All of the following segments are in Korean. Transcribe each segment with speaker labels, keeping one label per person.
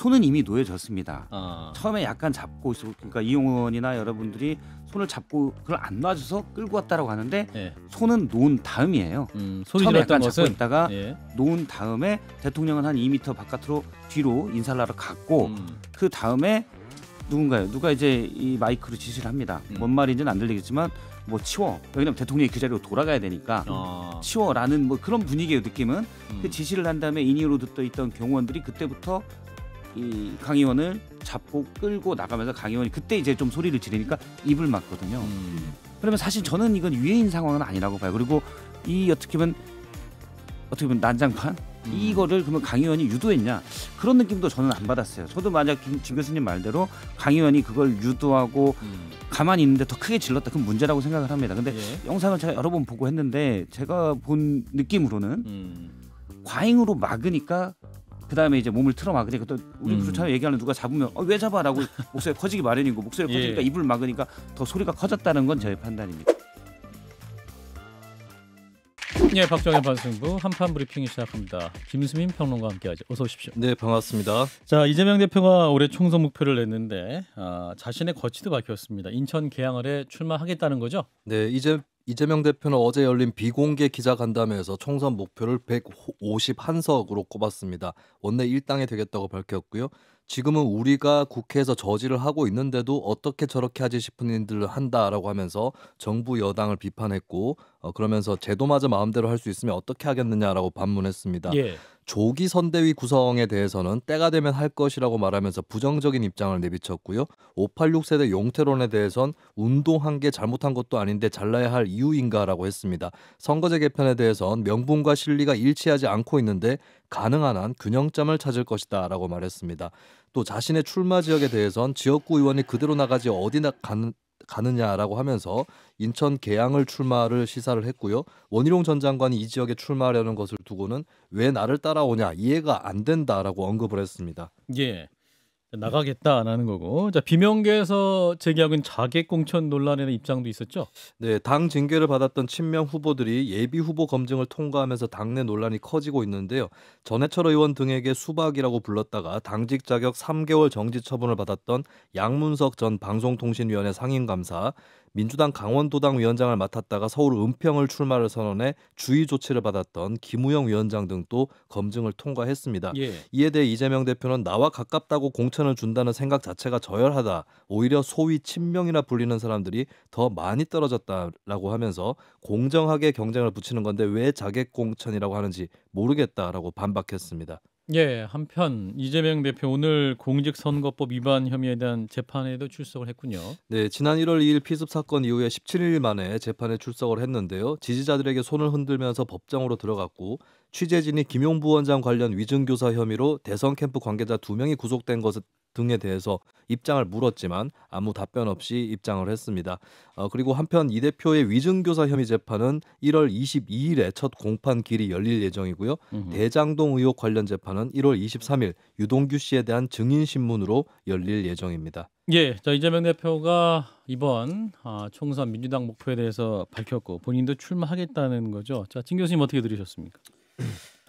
Speaker 1: 손은 이미 놓여졌습니다. 어. 처음에 약간 잡고 있어 그러니까 이용원이나 여러분들이 손을 잡고 그걸 안 놔줘서 끌고 왔다라고 하는데 예. 손은 놓은 다음이에요. 음, 처음에 약간 것은? 잡고 있다가 예. 놓은 다음에 대통령은 한 2미터 바깥으로 뒤로 인사를 하러 갔고 음. 그 다음에 누군가요? 누가 이제 이 마이크로 지시를 합니다. 음. 뭔 말인지는 안 들리겠지만 뭐 치워. 왜냐면 대통령이 그 자리로 돌아가야 되니까 아. 치워라는 뭐 그런 분위기의 느낌은 그 음. 그 지시를 한 다음에 인위로 듣던 있던 경호원들이 그때부터 이 강의원을 잡고 끌고 나가면서 강의원이 그때 이제 좀 소리를 지르니까 입을 막거든요. 음. 그러면 사실 저는 이건 위해인 상황은 아니라고 봐요. 그리고 이 어떻게 보면 어떻게 보면 난장판 음. 이거를 그러면 강의원이 유도했냐 그런 느낌도 저는 안 받았어요. 저도 만약 김, 김 교수님 말대로 강의원이 그걸 유도하고 음. 가만히 있는데 더 크게 질렀다 그건 문제라고 생각을 합니다. 근데 예. 영상을 제가 여러 번 보고 했는데 제가 본 느낌으로는 음. 과잉으로 막으니까 그다음에 이제 몸을 틀어 막으니까 또 우리 음. 그렇잖아요. 얘기하는 누가 잡으면 어, 왜 잡아라고 목소리 커지기 마련이고 목소리 예. 커지니까 예. 입을 막으니까 더
Speaker 2: 소리가 커졌다는 건 저의 판단입니다. 예, 박정현 반승부 한판 브리핑이 시작합니다. 김수민 평론가와 함께하죠. 어서 오십시오. 네, 반갑습니다. 자, 이재명 대표가 올해 총선 목표를 냈는데 아, 자신의 거치도 밝혔습니다. 인천 계양을에 출마하겠다는 거죠?
Speaker 3: 네, 이제 이재명 대표는 어제 열린 비공개 기자간담회에서 총선 목표를 151석으로 꼽았습니다. 원내 1당이 되겠다고 밝혔고요. 지금은 우리가 국회에서 저지를 하고 있는데도 어떻게 저렇게 하지 싶은 일들을 한다라고 하면서 정부 여당을 비판했고 어, 그러면서 제도마저 마음대로 할 수 있으면 어떻게 하겠느냐라고 반문했습니다. 예. 조기 선대위 구성에 대해서는 때가 되면 할 것이라고 말하면서 부정적인 입장을 내비쳤고요. 586 세대 용태론에 대해선 운동한 게 잘못한 것도 아닌데 잘라야 할 이유인가라고 했습니다. 선거제 개편에 대해선 명분과 실리가 일치하지 않고 있는데 가능한 한 균형점을 찾을 것이다라고 말했습니다. 또 자신의 출마 지역에 대해선 지역구 의원이 그대로 나가지 어디 나, 가는 가느냐라고 하면서 인천 계양을 출마를 시사를 했고요. 원희룡 전 장관이 이 지역에 출마하려는 것을 두고는 왜 나를 따라오냐 이해가 안 된다라고 언급을 했습니다.
Speaker 2: 예. 나가겠다라는 거고 자 비명계에서 제기하고 있는 자객 공천
Speaker 3: 논란에 는 입장도 있었죠. 네, 당 징계를 받았던 친명 후보들이 예비 후보 검증을 통과하면서 당내 논란이 커지고 있는데요. 전해철 의원 등에게 수박이라고 불렀다가 당직 자격 3개월 정지 처분을 받았던 양문석 전 방송통신위원회 상임감사, 민주당 강원도당 위원장을 맡았다가 서울 은평을 출마를 선언해 주의 조치를 받았던 김우영 위원장 등또 검증을 통과했습니다. 예. 이에 대해 이재명 대표는 나와 가깝다고 공천을 준다는 생각 자체가 저열하다. 오히려 소위 친명이라 불리는 사람들이 더 많이 떨어졌다라고 하면서 공정하게 경쟁을 붙이는 건데 왜 자객 공천이라고 하는지 모르겠다라고 반박했습니다.
Speaker 2: 예, 한편 이재명 대표 오늘 공직선거법 위반 혐의에 대한 재판에도 출석을 했군요.
Speaker 3: 네, 지난 1월 2일 피습 사건 이후에 17일 만에 재판에 출석을 했는데요. 지지자들에게 손을 흔들면서 법정으로 들어갔고 취재진이 김용 부원장 관련 위증교사 혐의로 대선 캠프 관계자 2명이 구속된 것에 등에 대해서 입장을 물었지만 아무 답변 없이 입장을 했습니다. 어, 그리고 한편 이 대표의 위증교사 혐의 재판은 1월 22일에 첫 공판 길이 열릴 예정이고요. 음흠. 대장동 의혹 관련 재판은 1월 23일 유동규 씨에 대한 증인 신문으로 열릴 예정입니다.
Speaker 2: 예, 자 이재명 대표가 이번 아, 총선 민주당 목표에 대해서 밝혔고 본인도 출마하겠다는 거죠. 자, 진 교수님 어떻게 들으셨습니까?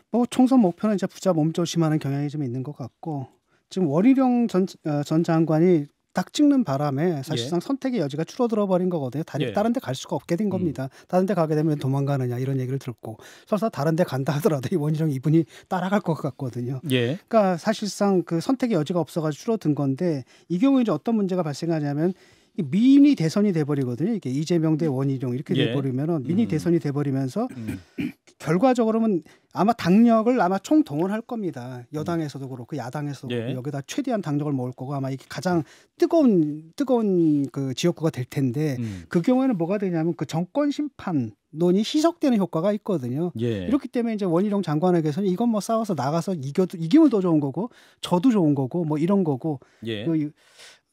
Speaker 4: 뭐 총선 목표는 이제 부자 몸조심하는 경향이 좀 있는 것 같고 지금 원희룡 전, 어, 전 장관이 딱 찍는 바람에 사실상 예. 선택의 여지가 줄어들어 버린 거거든요. 다, 예. 다른 데 갈 수가 없게 된 음. 겁니다. 음. 다른 데 가게 되면 도망가느냐 이런 얘기를 들었고 설사 다른 데 간다 하더라도 이 원희룡 이분이 따라갈 것 같거든요. 예. 그러니까 사실상 그 선택의 여지가 없어가지고 줄어든 건데 이 경우에 이제 어떤 문제가 발생하냐면 미니 대선이 돼버리거든요. 이게 이재명 대 음. 원희룡 이렇게 예. 돼버리면은 미니 음. 대선이 돼버리면서 음. 결과적으로는 아마 당력을 아마 총 동원할 겁니다. 음. 여당에서도 그렇고 야당에서도 예. 그렇고 여기다 최대한 당력을 모을 거고 아마 이게 가장 뜨거운 뜨거운 그 지역구가 될 텐데 음. 그 경우에는 뭐가 되냐면 그 정권 심판 논이 희석되는 효과가 있거든요. 예. 이렇기 때문에 이제 원희룡 장관에게서는 이건 뭐 싸워서 나가서 이겨도 이기면 더 좋은 거고 저도 좋은 거고 뭐 이런 거고 예. 그,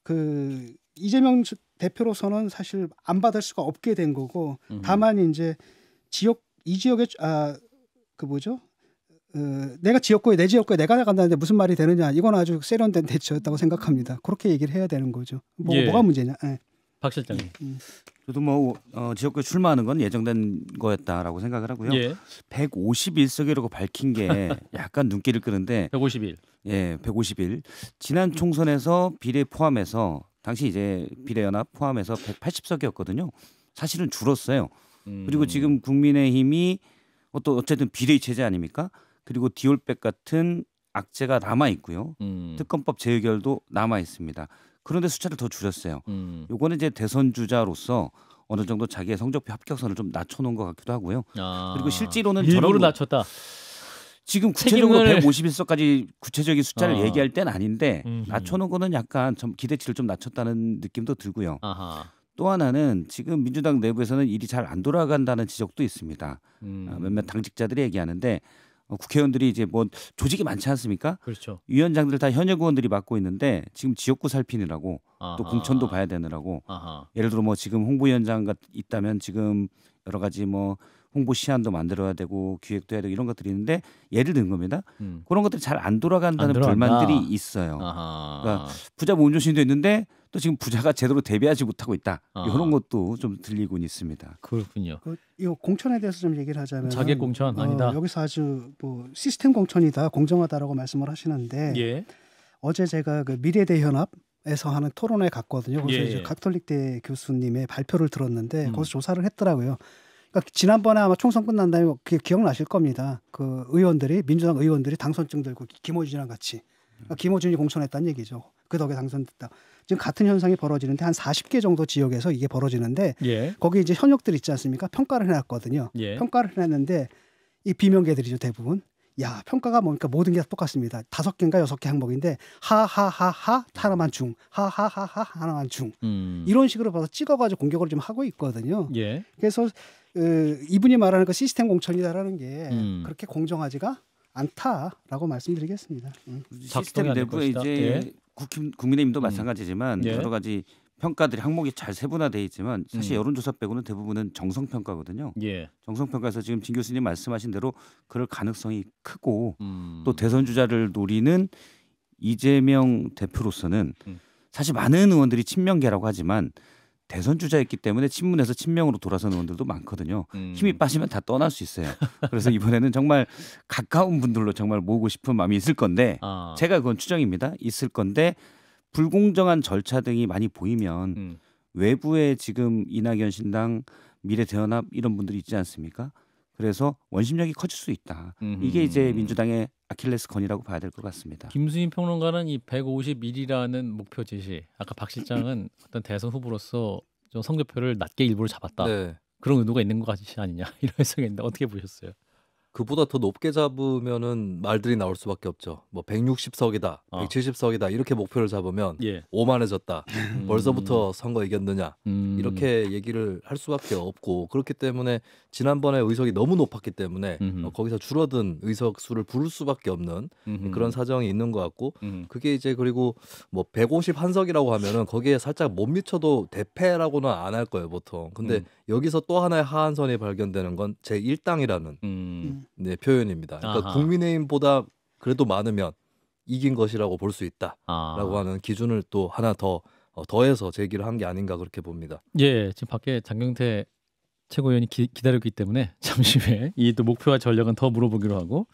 Speaker 4: 그 이재명 대표로서는 사실 안 받을 수가 없게 된 거고 음 다만 이제 지역 이 지역에 아그 뭐죠? 어, 내가 지역구에 내 지역구에 내가 나간다는데 무슨 말이 되느냐 이건 아주 세련된 대처였다고 생각합니다. 그렇게 얘기를 해야 되는 거죠. 뭐, 예. 뭐가 문제냐? 예.
Speaker 2: 박 실장님. 예.
Speaker 1: 음. 저도 뭐 어, 지역구 출마하는 건 예정된 거였다라고 생각을 하고요. 예. 151석이라고 밝힌 게 약간 눈길을 끄는데 151. 예, 151. 지난 총선에서 비례 포함해서 당시 이제 비례연합 포함해서 180석이었거든요. 사실은 줄었어요. 음. 그리고 지금 국민의힘이 또 어쨌든 비례 체제 아닙니까? 그리고 디올백 같은 악재가 남아 있고요. 음. 특검법 재의결도 남아 있습니다. 그런데 숫자를 더 줄였어요. 음. 요거는 이제 대선 주자로서 어느 정도 자기의 성적표 합격선을 좀 낮춰놓은 것 같기도 하고요.
Speaker 3: 아. 그리고 실제로는 일부러
Speaker 1: 저런
Speaker 2: 낮췄다. 지금 구체적으로 책임을...
Speaker 1: 151석까지 구체적인 숫자를 어. 얘기할 때는 아닌데 음흠. 낮춰놓은 거는 약간 좀 기대치를 좀 낮췄다는 느낌도 들고요. 아하. 또 하나는 지금 민주당 내부에서는 일이 잘 안 돌아간다는 지적도 있습니다. 아, 음. 몇몇 당직자들이 얘기하는데 어, 국회의원들이 이제 뭐 조직이 많지 않습니까? 그렇죠. 위원장들 다 현역 의원들이 맡고 있는데 지금 지역구 살피느라고 아하. 또 공천도 봐야 되느라고 아하. 예를 들어 뭐 지금 홍보위원장가 있다면 지금 여러 가지 뭐 홍보 시안도 만들어야 되고 기획도 해야 되고 이런 것들이 있는데 예를 든 겁니다. 음. 그런 것들이 잘 안 돌아간다는 안 불만들이 있어요. 그러니까 부자 몸조신도 있는데 또 지금 부자가 제대로 대비하지 못하고 있다. 아. 이런 것도 좀들리고 있습니다. 그렇군요. 그,
Speaker 4: 이 공천에 대해서 좀 얘기를 하자면 자객 공천 어, 아니다. 어, 여기서 아주 뭐 시스템 공천이다, 공정하다라고 말씀을 하시는데 예. 어제 제가 그 미래대 현합 에서 하는 토론회 갔거든요. 그래서 예. 이제 가톨릭대 교수님의 발표를 들었는데 음. 거기서 조사를 했더라고요. 그러니까 지난번에 아마 총선 끝난 다음에 그 기억나실 겁니다. 그 의원들이 민주당 의원들이 당선증 들고 김호준이랑 같이 그러니까 김호준이 공천했다는 얘기죠. 그 덕에 당선됐다. 지금 같은 현상이 벌어지는데 한 40개 정도 지역에서 이게 벌어지는데 예. 거기 이제 현역들 있지 않습니까? 평가를 해놨거든요. 예. 평가를 해놨는데 이 비명계들이죠 대부분. 야 평가가 뭡니까 모든 게 다 똑같습니다. 다섯 개인가 여섯 개 항목인데 하하하하 하나만 중 하하하하 하나만 중 음. 이런 식으로 봐서 찍어가지고 공격을 좀 하고 있거든요. 예. 그래서 으, 어, 이분이 말하는 그 시스템 공천이다라는 게 음. 그렇게 공정하지가 않다라고 말씀드리겠습니다. 음.
Speaker 2: 시스템 내부에 이제
Speaker 4: 예.
Speaker 1: 국민의힘도 음. 마찬가지지만 예. 여러 가지 평가들이 항목이 잘 세분화돼 있지만 사실 음. 여론조사 빼고는 대부분은 정성 평가거든요. 예. 정성 평가에서 지금 진 교수님 말씀하신 대로 그럴 가능성이 크고 음. 또 대선 주자를 노리는 이재명 대표로서는 음. 사실 많은 의원들이 친명계라고 하지만 대선 주자였기 때문에 친문에서 친명으로 돌아선 의원들도 많거든요. 음. 힘이 빠지면 다 떠날 수 있어요. 그래서 이번에는 정말 가까운 분들로 정말 모으고 싶은 마음이 있을 건데 아. 제가 그건 추정입니다. 있을 건데 불공정한 절차 등이 많이 보이면 음. 외부에 지금 이낙연 신당 미래대연합 이런 분들이 있지 않습니까? 그래서 원심력이 커질 수 있다. 음흠. 이게 이제 민주당의 아킬레스건이라고 봐야 될 것 같습니다.
Speaker 2: 김수인 평론가는 이 151이라는 목표 지시 아까 박 실장은 어떤 대선 후보로서 좀 성적표를
Speaker 3: 낮게 일부러 잡았다. 네. 그런 의도가 있는 것 같지 않니냐 이런 해석인데 어떻게 보셨어요? 그보다 더 높게 잡으면은 말들이 나올 수밖에 없죠. 뭐 160석이다, 어. 170석이다 이렇게 목표를 잡으면 예. 오만해졌다. 음. 벌써부터 선거 이겼느냐 음. 이렇게 얘기를 할 수밖에 없고 그렇기 때문에 지난번에 의석이 너무 높았기 때문에 어, 거기서 줄어든 의석 수를 부를 수밖에 없는 음흠. 그런 사정이 있는 것 같고 음 그게 이제 그리고 뭐 151석이라고 하면은 거기에 살짝 못 미쳐도 대패라고는 안 할 거예요 보통. 근데 음. 여기서 또 하나의 하한선이 발견되는 건제 1당이라는. 음. 네, 표현입니다. 그러니까 아하. 국민의힘보다 그래도 많으면 이긴 것이라고 볼 수 있다라고 아. 하는 기준을 또 하나 더 어, 더해서 제기를 한 게 아닌가 그렇게 봅니다. 예,
Speaker 2: 지금 밖에 장경태 최고위원이 기, 기다있기 때문에 잠시 후에
Speaker 3: 이 또 목표와 전략은
Speaker 2: 더 물어보기로 하고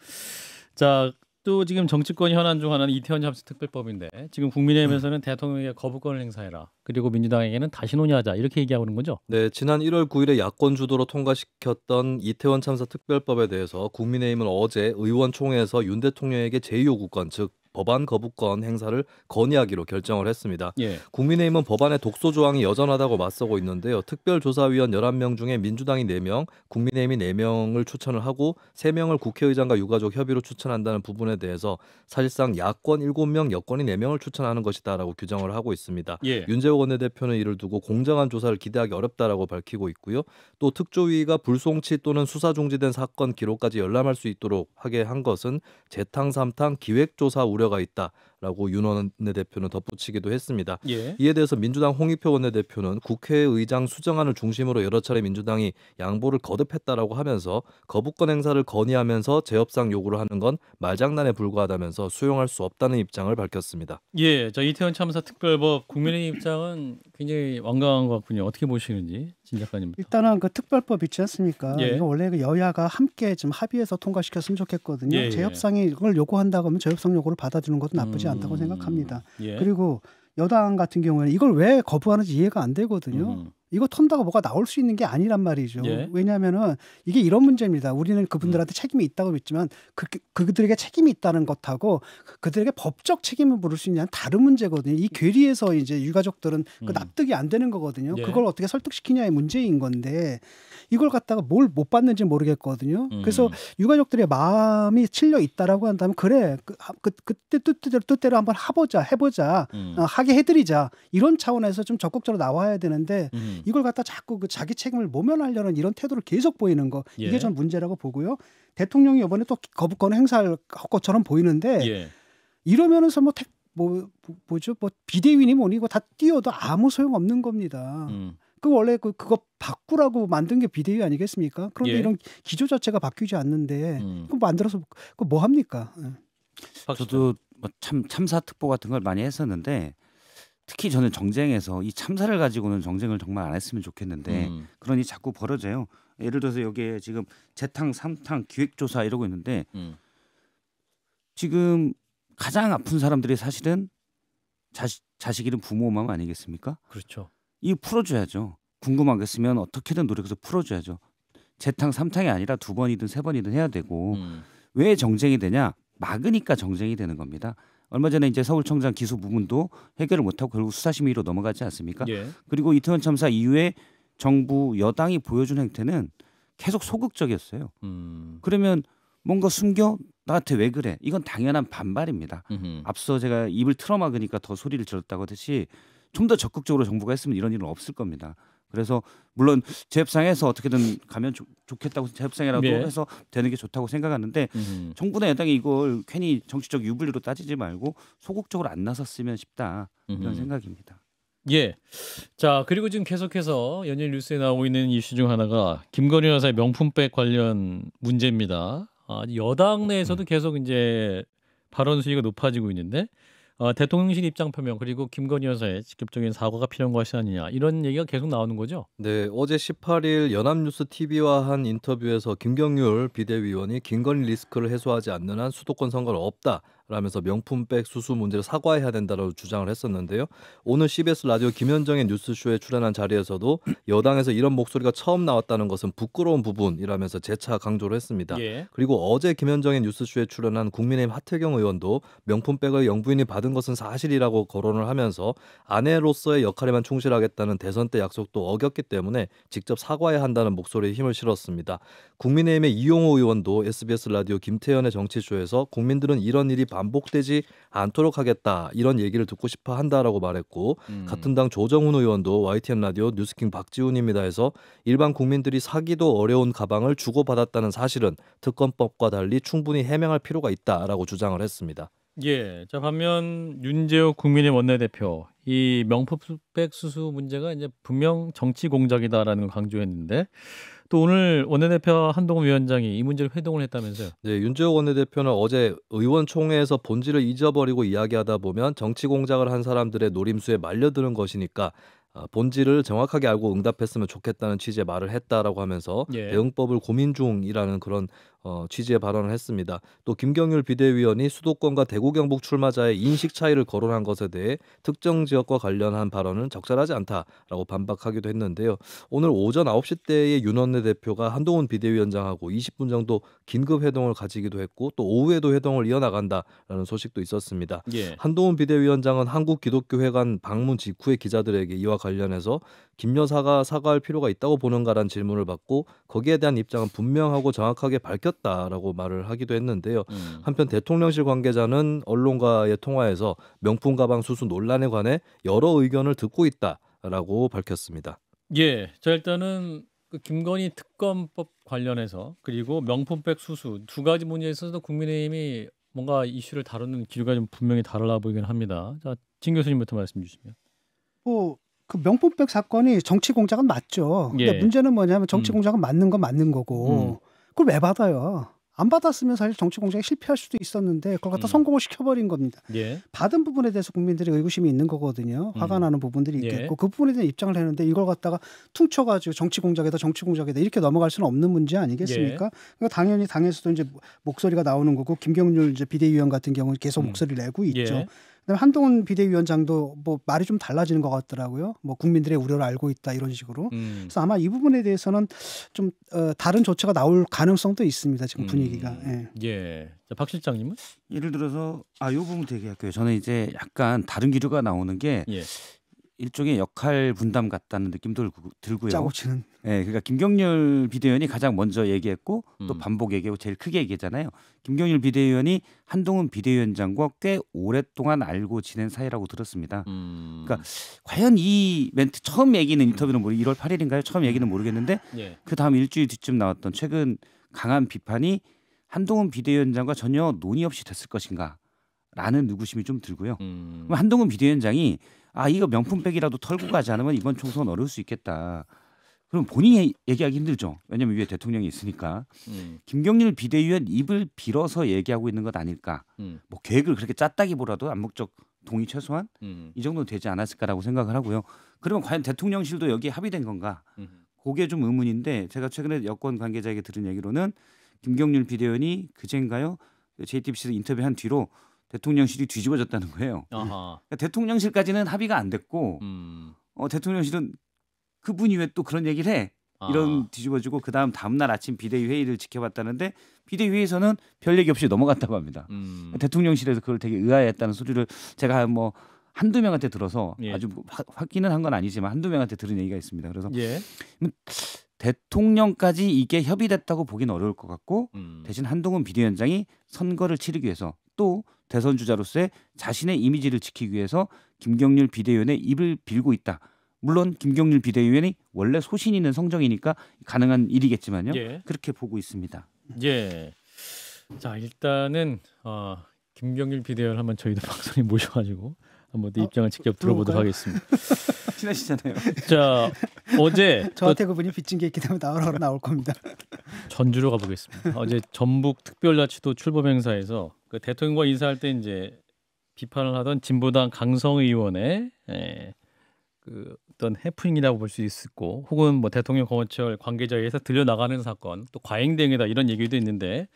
Speaker 2: 자또 지금 정치권 현안 중 하나는 이태원 참수 특별법인데 지금 국민의힘에서는 음. 대통령에게 거부권을 행사해라 그리고 민주당에게는 다시 논의하자 이렇게 얘기하고 있는 거죠.
Speaker 3: 네, 지난 1월 9일에 야권 주도로 통과시켰던 이태원 참사 특별법에 대해서 국민의힘은 어제 의원총회에서 윤 대통령에게 제2호국권 즉 법안 거부권 행사를 건의하기로 결정을 했습니다. 예. 국민의힘은 법안의 독소 조항이 여전하다고 맞서고 있는데요. 특별조사위원 11명 중에 민주당이 4명, 국민의힘이 4명을 추천을 하고 3명을 국회의장과 유가족 협의로 추천한다는 부분에 대해서 사실상 야권 7명, 여권이 4명을 추천하는 것이다라고 규정을 하고 있습니다. 예. 윤재호 원내대표는 이를 두고 공정한 조사를 기대하기 어렵다라고 밝히고 있고요. 또 특조위가 불송치 또는 수사 중지된 사건 기록까지 열람할 수 있도록 하게 한 것은 재탕 삼탕 기획조사 우려 우려가 있다. 라고 윤 원내대표는 덧붙이기도 했습니다. 예. 이에 대해서 민주당 홍익표 원내대표는 국회의장 수정안을 중심으로 여러 차례 민주당이 양보를 거듭했다라고 하면서 거부권 행사를 건의하면서 제협상 요구를 하는 건 말장난에 불과하다면서 수용할 수 없다는 입장을 밝혔습니다.
Speaker 2: 예, 자 이태원 참사 특별법 국민의 입장은 굉장히 완강한 것 같군요. 어떻게 보시는지 진 작가님.
Speaker 4: 일단은 그 특별법 있지 않습니까? 예. 이거 원래 그 여야가 함께 좀 합의해서 통과시켰으면 좋겠거든요. 예, 예, 재협상이 이걸 요구한다고 하면 재협상 요구를 받아주는 것도 나쁘지 적절지 않다고 음. 생각합니다. 예. 그리고 여당 같은 경우에는 이걸 왜 거부하는지 이해가 안 되거든요. 음. 이거 턴다고 뭐가 나올 수 있는 게 아니란 말이죠. 예. 왜냐하면은 이게 이런 문제입니다. 우리는 그분들한테 음. 책임이 있다고 믿지만 그, 그 그들에게 책임이 있다는 것하고 그, 그들에게 법적 책임을 물을 수 있냐는 다른 문제거든요. 이 괴리에서 이제 유가족들은 그 음. 납득이 안 되는 거거든요. 예. 그걸 어떻게 설득시키냐의 문제인 건데 이걸 갖다가 뭘 못 받는지 모르겠거든요. 음. 그래서 유가족들의 마음이 칠려 있다라고 한다면 그래 그, 그, 그때 뜻대로 뜻대로 한번 해보자 해보자 음. 어, 하게 해드리자 이런 차원에서 좀 적극적으로 나와야 되는데. 음. 음. 이걸 갖다 자꾸 그 자기 책임을 모면하려는 이런 태도를 계속 보이는 거 예. 이게 전 문제라고 보고요. 대통령이 이번에 또 거부권 행사할 것처럼 보이는데 예. 이러면서 뭐, 택, 뭐, 뭐 뭐죠 뭐 비대위니 뭐니 고다 뛰어도 아무 소용 없는 겁니다. 음. 그 원래 그 그거 바꾸라고 만든 게 비대위 아니겠습니까? 그런데 예. 이런 기조 자체가 바뀌지 않는데 음. 그 만들어서 그뭐 합니까? 예.
Speaker 1: 저도 뭐참 참사 특보 같은 걸 많이 했었는데 특히 저는 정쟁에서 이 참사를 가지고는 정쟁을 정말 안 했으면 좋겠는데 음. 그러니 자꾸 벌어져요. 예를 들어서 여기에 지금 재탕, 삼탕, 기획조사 이러고 있는데 음. 지금 가장 아픈 사람들이 사실은 자식 자식 이은 부모 마음 아니겠습니까? 그렇죠. 이 풀어줘야죠. 궁금하겠으면 어떻게든 노력해서 풀어줘야죠. 재탕 삼탕이 아니라 두 번이든 세 번이든 해야 되고 음. 왜 정쟁이 되냐? 막으니까 정쟁이 되는 겁니다. 얼마 전에 이제 서울청장 기소 부분도 해결을 못하고 결국 수사심의로 넘어가지 않습니까? 예. 그리고 이태원 참사 이후에 정부 여당이 보여준 행태는 계속 소극적이었어요. 음. 그러면 뭔가 숨겨 나한테 왜 그래? 이건 당연한 반발입니다. 음흠. 앞서 제가 입을 틀어막으니까 더 소리를 질렀다고 하듯이 좀 더 적극적으로 정부가 했으면 이런 일은 없을 겁니다. 그래서 물론 재협상해서 어떻게든 가면 좋, 겠다고 재협상이라도 예. 네. 해서 되는 게 좋다고 생각하는데 음. 정부나 여당이 이걸 괜히 정치적 유불리로 따지지 말고 소극적으로 안 나섰으면 싶다 음. 이런 생각입니다.
Speaker 2: 예. 자 그리고 지금 계속해서 연일 뉴스에 나오고 있는 이슈 중 하나가 김건희 여사의 명품백 관련 문제입니다. 아, 여당 내에서도 음. 계속 이제 발언 수위가 높아지고 있는데 어, 대통령실 입장 표명 그리고 김건희 여사의 직접적인 사과가 필요한 것이 아니냐 이런 얘기가 계속 나오는 거죠.
Speaker 3: 네, 어제 18일 연합뉴스 TV와 한 인터뷰에서 김경률 비대위원이 김건희 리스크를 해소하지 않는 한 수도권 선거는 없다. 라면서 명품백 수수 문제를 사과해야 된다고 주장을 했었는데요. 오늘 CBS 라디오 김현정의 뉴스쇼에 출연한 자리에서도 여당에서 이런 목소리가 처음 나왔다는 것은 부끄러운 부분이라면서 재차 강조를 했습니다. 예. 그리고 어제 김현정의 뉴스쇼에 출연한 국민의힘 하태경 의원도 명품백을 영부인이 받은 것은 사실이라고 거론을 하면서 아내로서의 역할에만 충실하겠다는 대선 때 약속도 어겼기 때문에 직접 사과해야 한다는 목소리에 힘을 실었습니다. 국민의힘의 이용호 의원도 SBS 라디오 김태현의 정치쇼에서 국민들은 이런 일이 반복되지 않도록 하겠다 이런 얘기를 듣고 싶어 한다라고 말했고 음. 같은 당 조정훈 의원도 YTN 라디오 뉴스킹 박지훈입니다 해서 일반 국민들이 사기도 어려운 가방을 주고받았다는 사실은 특검법과 달리 충분히 해명할 필요가 있다라고 주장을 했습니다.
Speaker 2: 예, 자 반면 윤재호 국민의 원내대표 이 명품 백 수수 문제가 이제 분명 정치
Speaker 3: 공작이다라는 걸 강조했는데 또 오늘 원내대표 한동훈 위원장이 이 문제를 회동을 했다면서요? 네, 윤재호 원내대표는 어제 의원총회에서 본질을 잊어버리고 이야기하다 보면 정치 공작을 한 사람들의 노림수에 말려드는 것이니까 어, 본질을 정확하게 알고 응답했으면 좋겠다는 취지의 말을 했다라고 하면서 예. 대응법을 고민 중이라는 그런 어, 취지의 발언을 했습니다. 또 김경률 비대위원이 수도권과 대구 경북 출마자의 인식 차이를 거론한 것에 대해 특정 지역과 관련한 발언은 적절하지 않다라고 반박하기도 했는데요. 오늘 오전 9시 때에 윤원내 대표가 한동훈 비대위원장하고 20분 정도 긴급 회동을 가지기도 했고 또 오후에도 회동을 이어나간다라는 소식도 있었습니다. 예. 한동훈 비대위원장은 한국기독교회관 방문 직후에 기자들에게 이와 관련해서 김 여사가 사과할 필요가 있다고 보는가란 질문을 받고 거기에 대한 입장은 분명하고 정확하게 밝혔다라고 말을 하기도 했는데요. 음. 한편 대통령실 관계자는 언론과의 통화에서 명품 가방 수수 논란에 관해 여러 의견을 듣고 있다라고 밝혔습니다.
Speaker 2: 예, 자 일단은 그 김건희 특검법 관련해서 그리고 명품백 수수 두 가지 문제에 있어서 도 국민의힘이 뭔가 이슈를 다루는 기류가 좀 분명히 다 달라 보이긴 합니다. 자, 진 교수님부터 말씀 주시면.
Speaker 4: 뭐그 명품백 사건이 정치 공작은 맞죠. 근데 예. 문제는 뭐냐면 정치 음. 공작은 음. 맞는 건 맞는 거고 음. 그걸 왜 받아요? 안 받았으면 사실 정치 공작이 실패할 수도 있었는데 그걸 갖다 음. 성공을 시켜버린 겁니다. 예. 받은 부분에 대해서 국민들이 의구심이 있는 거거든요. 음. 화가 나는 부분들이 예. 있겠고 예. 그 부분에 대한 입장을 했는데 이걸 갖다가 퉁쳐가지고 정치 공작에다 정치 공작에다 이렇게 넘어갈 수는 없는 문제 아니겠습니까? 예. 그러니까 당연히 당에서도 이제 목소리가 나오는 거고 김경률 이제 비대위원 같은 경우는 계속 음. 목소리를 내고 있죠. 예. 그다음에 한동훈 비대위원장도 뭐 말이 좀 달라지는 것 같더라고요. 뭐 국민들의 우려를 알고 있다 이런 식으로. 음. 그래서 아마 이 부분에 대해서는 좀 어, 다른 조치가 나올 가능성도 있습니다. 지금 음. 분위기가.
Speaker 1: 음. 예. 예. 자, 박 실장님은 예를 들어서 아요 부분 되게 할게요. 저는 이제 약간 다른 기류가 나오는 게 예. 일종의 역할 분담 같다는 느낌도 들고요. 짜고 치는. 네, 예, 그러니까 김경률 비대위원이 가장 먼저 얘기했고 음. 또 반복 얘기하고 제일 크게 얘기잖아요. 김경률 비대위원이 한동훈 비대위원장과 꽤 오랫동안 알고 지낸 사이라고 들었습니다. 음. 그러니까 과연 이 멘트 처음 얘기는 인터뷰는 뭐르 1월 8일인가요? 처음 음. 얘기는 모르겠는데 예. 그 다음 일주일 뒤쯤 나왔던 최근 강한 비판이 한동훈 비대위원장과 전혀 논의 없이 됐을 것인가? 라는 의구심이 좀 들고요. 음. 한동훈 비대위원장이 아 이거 명품백이라도 털고 가지 않으면 이번 총선 어려울 수 있겠다. 그럼 본인이 얘기하기 힘들죠. 왜냐하면 위에 대통령이 있으니까. 음. 김경률 비대위원 입을 빌어서 얘기하고 있는 것 아닐까. 음. 뭐 계획을 그렇게 짰다기보다도 안목적 동의 최소한 음. 이 정도는 되지 않았을까라고 생각을 하고요. 그러면 과연 대통령실도 여기에 합의된 건가? 음. 그게 좀 의문인데 제가 최근에 여권 관계자에게 들은 얘기로는 김경률 비대위원이 그젠가요? j t b c 에 인터뷰한 뒤로 대통령실이 뒤집어졌다는 거예요. 그러니까 대통령실까지는 합의가 안 됐고 음. 어, 대통령실은 그분이 왜 또 그런 얘기를 해? 이런 아. 뒤집어지고 그 다음 다음 날 아침 비대위 회의를 지켜봤다는데 비대위 회에서는 별 얘기 없이 넘어갔다고 합니다. 음. 대통령실에서 그걸 되게 의아했다는 소리를 제가 뭐 한두 명한테 들어서 예. 아주 화, 뭐 확인은 한건 아니지만 한두 명한테 들은 얘기가 있습니다. 그래서 예. 음, 대통령까지 이게 협의됐다고 보긴 어려울 것 같고 음. 대신 한동훈 비대위원장이 선거를 치르기 위해서 또 대선 주자로서의 자신의 이미지를 지키기 위해서 김경률 비대위원의 입을 빌고 있다. 물론 김경률 비대위원이 원래 소신 있는 성정이니까 가능한 일이겠지만요.
Speaker 2: 예. 그렇게 보고 있습니다. 예. 자 일단은 어, 김경률 비대위원 한번 저희도 방송에 모셔가지고 한번 내 네 어, 입장을 어, 직접 들어보도록 하겠습니다. 친하시잖아요. 자 어제 저한테
Speaker 4: 그분이 빚진 게 있기 때문에 나오라 나올 겁니다.
Speaker 2: 전주로 가보겠습니다. 어제 전북 특별자치도 출범 행사에서 그 대통령과 인사할 때 이제 비판을 하던 진보당 강성 의원의 에, 예, 그 어떤 해프닝이라고 볼 수 있고 혹은 뭐 대통령 검찰 관계자에 의서 들려 나가는 사건 또 과잉 대행이다 이런 얘기도 있는데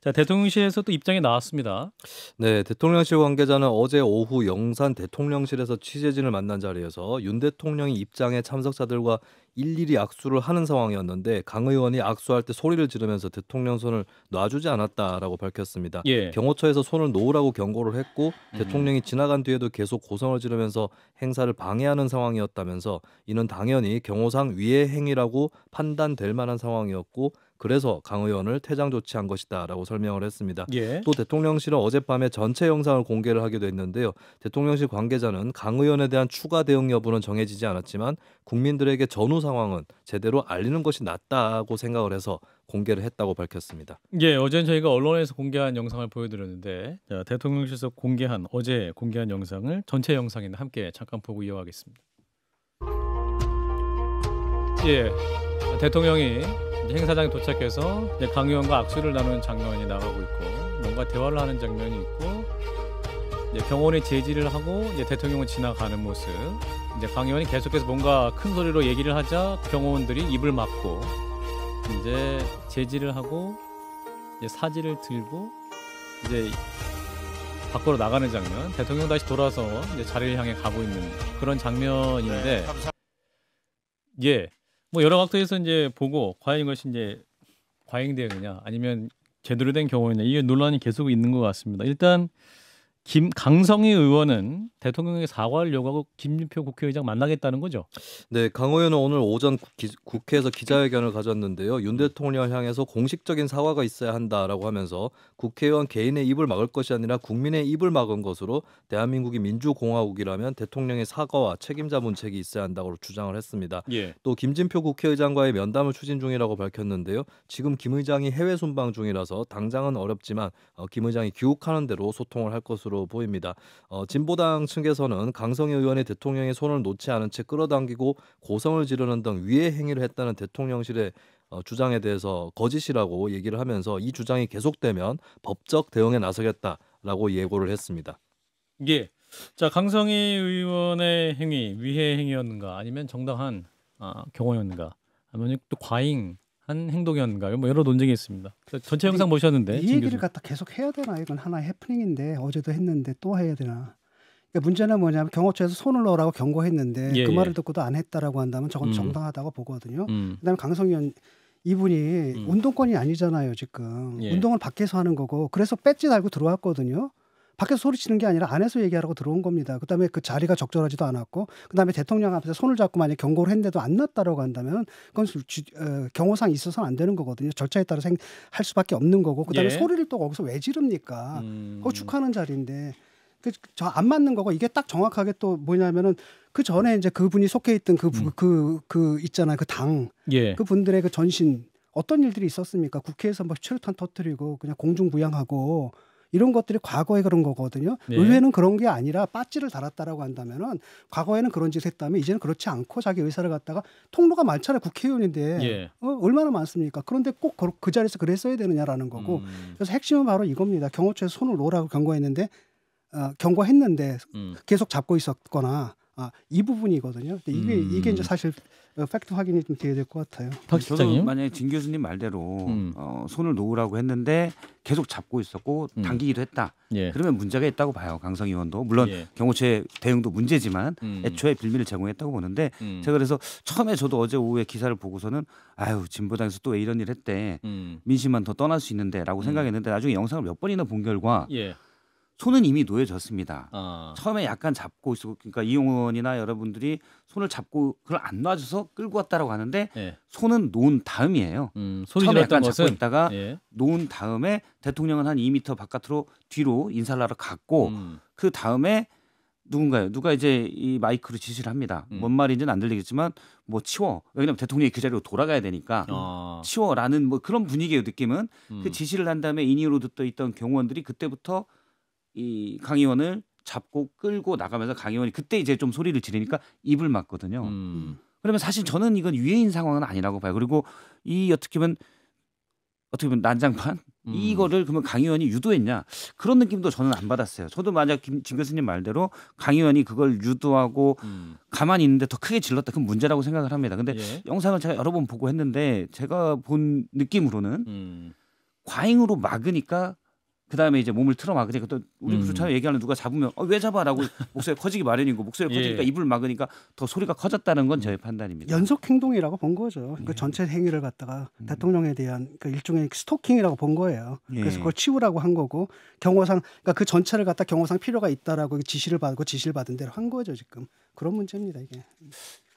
Speaker 2: 자 대통령실에서 또 입장이
Speaker 3: 나왔습니다. 네, 대통령실 관계자는 어제 오후 영산 대통령실에서 취재진을 만난 자리에서 윤 대통령이 입장에 참석자들과 일일이 악수를 하는 상황이었는데 강 의원이 악수할 때 소리를 지르면서 대통령 손을 놔주지 않았다라고 밝혔습니다. 예. 경호처에서 손을 놓으라고 경고를 했고 음. 대통령이 지나간 뒤에도 계속 고성을 지르면서 행사를 방해하는 상황이었다면서 이는 당연히 경호상 위해 행위라고 판단될 만한 상황이었고 그래서 강 의원을 퇴장 조치한 것이다라고 설명을 했습니다. 예. 또 대통령실은 어젯밤에 전체 영상을 공개를 하기도 했는데요. 대통령실 관계자는 강 의원에 대한 추가 대응 여부는 정해지지 않았지만 국민들에게 전후 상황은 제대로 알리는 것이 낫다고 생각을 해서 공개를 했다고 밝혔습니다.
Speaker 2: 예, 어제 저희가 언론에서 공개한 영상을 보여드렸는데
Speaker 3: 자, 대통령실에서 공개한 어제 공개한 영상을
Speaker 2: 전체 영상인 함께 잠깐 보고 이어가겠습니다. 예, 대통령이 네, 행사장에 도착해서 강의원과 악수를 나누는 장면이 나가고 있고 뭔가 대화를 하는 장면이 있고 이제 병원에 제지를 하고 이제 대통령은 지나가는 모습 이제 강의원이 계속해서 뭔가 큰 소리로 얘기를 하자 병원들이 입을 막고 이제 제지를 하고 이제 사지를 들고 이제 밖으로 나가는 장면 대통령 다시 돌아서 이제 자리를 향해 가고 있는 그런 장면인데 네, 예뭐 여러 각도에서 이제 보고 과연 이것이 이제 과잉 대응이냐 아니면 제대로 된 경우냐 이게 논란이 계속 있는 것 같습니다. 일단 김 강성희 의원은
Speaker 3: 대통령에게 사과를 요구하고 김준표 국회의장 만나겠다는 거죠. 네, 강 의원은 오늘 오전 기, 국회에서 기자회견을 가졌는데요. 윤 대통령을 향해서 공식적인 사과가 있어야 한다라고 하면서 국회의원 개인의 입을 막을 것이 아니라 국민의 입을 막은 것으로 대한민국이 민주공화국이라면 대통령의 사과와 책임자 문책이 있어야 한다고 주장을 했습니다. 예. 또 김진표 국회의장과의 면담을 추진 중이라고 밝혔는데요. 지금 김 의장이 해외 순방 중이라서 당장은 어렵지만 어, 김 의장이 귀국하는 대로 소통을 할 것으로 것으로 보입니다. 어, 진보당 측에서는 강성희 의원이 대통령의 손을 놓지 않은 채 끌어당기고 고성을 지르는 등 위해 행위를 했다는 대통령실의 어, 주장에 대해서 거짓이라고 얘기를 하면서 이 주장이 계속되면 법적 대응에 나서겠다라고 예고를 했습니다.
Speaker 2: 예. 자 강성희 의원의 행위 위해 행위였는가 아니면 정당한 아, 경호였는가 아니면 또 과잉 한 행동이었는가 요뭐 여러 논쟁이 있습니다. 전체 영상 보셨는데 이 얘기를
Speaker 4: 갖다 계속 해야 되나 이건 하나의 해프닝인데 어제도 했는데 또 해야 되나? 그러니까 문제는 뭐냐면 경호처에서 손을 넣으라고 경고했는데 예, 그 예. 말을 듣고도 안 했다라고 한다면 저건 음. 정당하다고 보거든요. 음. 그다음에 강성현 이분이 음. 운동권이 아니잖아요 지금 예. 운동을 밖에서 하는 거고 그래서 배지 달고 들어왔거든요. 밖에서 소리치는 게 아니라 안에서 얘기하라고 들어온 겁니다. 그다음에 그 자리가 적절하지도 않았고 그다음에 대통령 앞에서 손을 잡고 만약 경고를 했는데도 안 났다라고 한다면 그건 지, 어, 경호상 있어서는 안 되는 거거든요. 절차에 따라 생, 할 수밖에 없는 거고 그다음에 예. 소리를 또 거기서 왜 지릅니까? 음. 그 축하는 자리인데 그저안 맞는 거고 이게 딱 정확하게 또 뭐냐면은 그 전에 이제 그분이 속해 있던 그 그그 음. 그, 그 있잖아요 그당 예. 그분들의 그 전신 어떤 일들이 있었습니까? 국회에서 뭐 최루탄 터트리고 그냥 공중 부양하고 이런 것들이 과거에 그런 거거든요. 네. 의회는 그런 게 아니라 빠지를 달았다라고 한다면은 과거에는 그런 짓을 했다면 이제는 그렇지 않고 자기 의사를 갖다가 통로가 많잖아요. 국회의원인데 예. 어, 얼마나 많습니까? 그런데 꼭그 그 자리에서 그랬어야 되느냐라는 거고 음. 그래서 핵심은 바로 이겁니다. 경호처에 손을 놓으라고 경고했는데 어, 경고했는데 음. 계속 잡고 있었거나 아, 이 부분이거든요. 근데 이게 음. 이게 이제 사실 어, 팩트 확인이 좀 돼야 될 것 같아요. 박 저도
Speaker 1: 만약에 진 교수님 말대로 음. 어, 손을 놓으라고 했는데 계속 잡고 있었고 음. 당기기도 했다. 예. 그러면 문제가 있다고 봐요. 강성 의원도 물론 예. 경호처의 대응도 문제지만 음. 애초에 빌미를 제공했다고 보는데 음. 제가 그래서 처음에 저도 어제 오후에 기사를 보고서는 아유 진보당에서 또 왜 이런 일 했대 음. 민심만 더 떠날 수 있는데라고 생각했는데 나중에 영상을 몇 번이나 본 결과. 예. 손은 이미 놓여졌습니다. 어. 처음에 약간 잡고 있고 그러니까 이용원이나 여러분들이 손을 잡고 그걸 안 놔줘서 끌고 왔다라고 하는데 예. 손은 놓은 다음이에요. 음, 처음에 약간 것은? 잡고 있다가 예. 놓은 다음에 대통령은 한 2미터 바깥으로 뒤로 인사를 하러 갔고 음. 그 다음에 누군가요? 누가 이제 이 마이크로 지시를 합니다. 음. 뭔 말인지는 안 들리겠지만 뭐 치워. 왜냐하면 대통령이 그 자리로 돌아가야 되니까 어. 치워라는 뭐 그런 분위기의 느낌은 그 음. 그 지시를 한 다음에 인위로 듣던 경호원들이 그때부터 이 강의원을 잡고 끌고 나가면서 강의원이 그때 이제 좀 소리를 지르니까 입을 막거든요 음. 그러면 사실 저는 이건 유해인 상황은 아니라고 봐요. 그리고 이 어떻게 보면 어떻게 보면 난장판 음. 이거를 그러면 강의원이 유도했냐 그런 느낌도 저는 안 받았어요. 저도 만약 김, 김 교수님 말대로 강의원이 그걸 유도하고 음. 가만히 있는데 더 크게 질렀다 그건 문제라고 생각을 합니다. 근데 예. 영상을 제가 여러 번 보고 했는데 제가 본 느낌으로는 음. 과잉으로 막으니까 그다음에 이제 몸을 틀어 막으니까 그러니까 또 우리 음. 부처 얘기하는 누가 잡으면 어, 왜 잡아라고 목소리 커지기 마련이고 목소리 예. 커지니까 예. 입을 막으니까 더 소리가 커졌다는 건 저의 판단입니다.
Speaker 4: 연속 행동이라고 본 거죠. 그 네. 전체 행위를 갖다가 음. 대통령에 대한 그 일종의 스토킹이라고 본 거예요. 예. 그래서 그걸 치우라고 한 거고 경호상 그러니까 그 전체를 갖다 경호상 필요가 있다라고 지시를 받고 그 지시를 받은 대로 한 거죠 지금 그런 문제입니다 이게.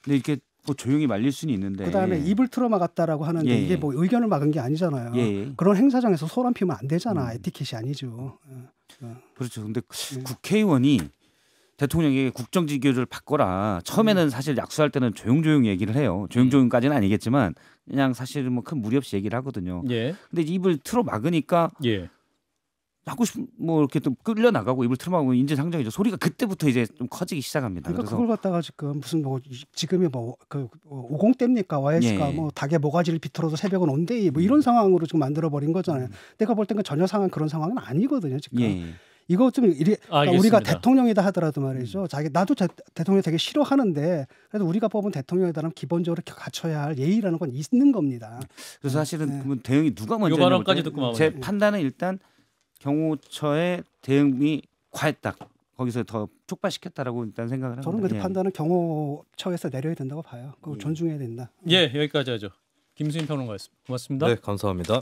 Speaker 1: 근데 이렇게 뭐 조용히 말릴 수는 있는데 그다음에 예.
Speaker 4: 입을 틀어막았다라고 하는데 예. 이게 예. 뭐 의견을 막은 게 아니잖아요. 예, 예. 그런 행사장에서 소란 피우면 안 되잖아. 음. 에티켓이 아니죠.
Speaker 1: 예. 그렇죠. 근데 국회의원이 대통령에게 국정지교를 바꿔라. 처음에는 음. 사실 약수할 때는 조용조용 얘기를 해요. 조용조용까지는 아니겠지만 그냥 사실은 뭐큰 무리 없이 얘기를 하거든요. 근데 입을 틀어막으니까 하고 싶, 뭐 이렇게 또 끌려 나가고 입을 틀어막고 인지상정이죠. 소리가 그때부터 이제 좀 커지기 시작합니다. 그러니까 그래서 그걸
Speaker 4: 갖다가 지금 무슨 뭐 지금이 뭐그 오공 때입니까 와 y 스가 예. 뭐 닭의 모가지를 비틀어서 새벽은 온대 뭐 이런 음. 상황으로 지금 만들어 버린 거잖아요. 음. 내가 볼 때는 전혀 상황 그런 상황은 아니거든요 지금. 예. 예. 이거 좀 이리, 그러니까 우리가 대통령이다 하더라도 말이죠. 음. 자기 나도 제, 대통령 되게 싫어하는데 그래도 우리가 뽑은 대통령에 따르면 기본적으로 이렇게 갖춰야 할 예의라는 건 있는 겁니다.
Speaker 1: 그래서 사실은 네. 대응이 누가 먼저 제 판단은 일단 경호처의 대응이 과했다. 거기서 더 촉발시켰다라고
Speaker 2: 일단 생각을 합니다. 저는 그 예.
Speaker 4: 판단은 경호처에서 내려야 된다고 봐요. 그걸 음. 존중해야 된다.
Speaker 2: 예, 여기까지 하죠. 김수인 평론가였습니다. 고맙습니다. 네,
Speaker 3: 감사합니다.